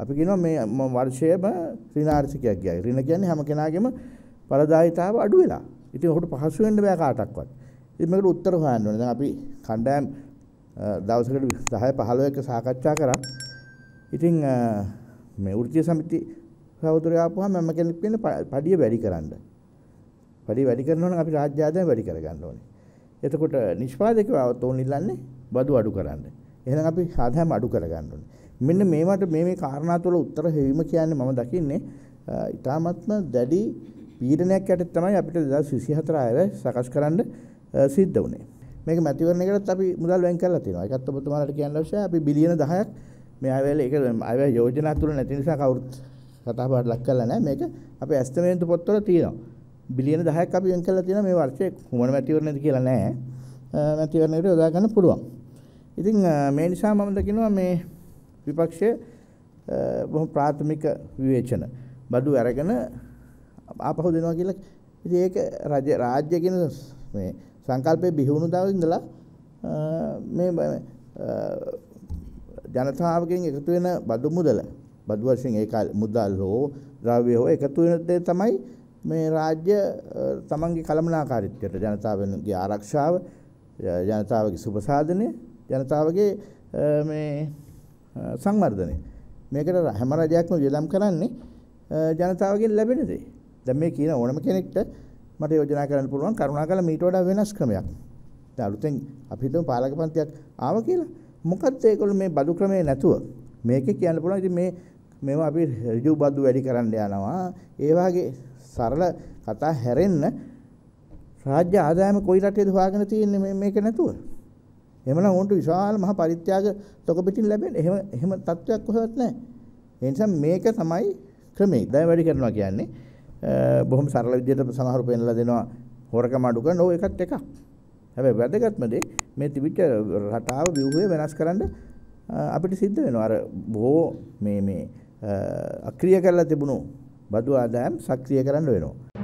අපි කියනවා මේ වර්ෂයේම ඍණාර්ථිකයක් ගියා. ඍණ කියන්නේ හැම කෙනාගේම පරදායිතාව අඩු වෙලා. ඉතින් ඔහුට පහසු වෙන්න බෑ කාටවත්. ඉතින් මේකට උත්තර හොයන්න ඕනේ. දැන් අපි කණ්ඩායම් දවසකට 10 15ක සාකච්ඡා කරා. ඉතින් මේ වෘත්තීය සමිති සහෝදරය ආපුවාම මම කෙනෙක් වෙන්නේ පඩිය වැඩි කරන්න. පඩිය වැඩි කරනවා නම් අපි රාජ්‍ය ආදායම වැඩි කරගන්න ඕනේ. එතකොට නිෂ්පාදකව තෝන් ඉල්ලන්නේ බදු අඩු කරන්න. එහෙනම් අපි ආදායම අඩු කරගන්න ඕනේ. මෙන්න මේවට මේ මේ කාරණා තුළ උත්තර හෙවීම කියන්නේ මම දකින්නේ ඉතාමත්ම දැඩි පීඩනයක් යටතේ තමයි අපිට 2024 ආයතන සකස් කරන්න සිද්ධ වුණේ. මේක මැතිවරණ එකටත් අපි මුදල් වෙන් කරලා තියෙනවා. ඒකත් ඔබතුමාලට කියන්න අවශ්‍යයි. අපි බිලියන 10ක් මේ ආයෙවල ඒක ආයෙ යෝජනා තුල නැති නිසා කවුරුත් කතා බහට ලක් කරලා නැහැ. මේක අපේ ඇස්තමේන්තු පොත්වල තියෙනවා. බිලියන 10ක් අපි වෙන් කරලා තියෙනවා මේ වර්ෂයේ කුමන මැතිවරණද කියලා නැහැ. මැතිවරණයට යොදා ගන්න පුළුවන්. ඉතින් මේ නිසා මම දකිනවා මේ විපක්ෂය බොහොම ප්‍රාථමික විවේචන බඩු අරගෙන ආපහු දෙනවා කියලා ඉතින් ඒක රජ රාජ්‍ය කියන මේ සංකල්පයේ බිහිවුණු දවස් ඉඳලා මේ ජනතාවගෙන් එකතු වෙන බඩු මුදල බඩු වශයෙන් ඒ කාලේ මුදල් හෝ ද්‍රව්‍ය හෝ එකතු වෙන දේ තමයි මේ රාජ්‍ය තමන්ගේ කළමනාකාරීත්වයට ජනතාවගේ ආරක්ෂාව ජනතාවගේ සුබ සාධනය ජනතාවගේ මේ සංවර්ධනය. මේකට හැම රජයක්ම වියදම් කරන්නේ ජනතාවගෙන් ලැබෙන දේ. දැන් මේ කියන ඕනම කෙනෙක්ට මට යෝජනා කරන්න පුළුවන් කරුණාකරලා මීට වඩා වෙනස් ක්‍රමයක්. දැන් අලුතෙන් අපි හිතමු පාලක පන්තියක් ආවා කියලා. මොකද්ද ඒගොල්ලෝ මේ බදු ක්‍රමය නැතුව මේකේ කියන්න පුළුවන් ඉතින් මේ මේවා අපි ඍජු බදු වැඩි කරන්න යනවා. ඒ වගේ සරල කතා හැරෙන්න රාජ්‍ය ආදායම කොයි රටේද හොයාගෙන තියෙන්නේ මේක නැතුව. එහෙමනම් උන්ට විශාල මහ පරිත්‍යාග තොක පිටින් ලැබෙන එහෙම එහෙම තත්වයක් කොහෙවත් නැහැ. ඒ නිසා මේක තමයි ක්‍රමේ. දැන් වැඩි කරනවා කියන්නේ බොහොම සරල විදිහට සමහරු පෙන්ලා දෙනවා හොරකම අඩු කරන ඕ එකත් එකක්. හැබැයි වැදගත්ම දේ මේ තිබිච්ච රටාව ව්‍යුහය වෙනස් කරන්න අපිට සිද්ධ වෙනවා. අර බොහෝ මේ මේ අක්‍රිය කරලා තිබුණු බදු ආදායම් සක්‍රිය කරන්න වෙනවා.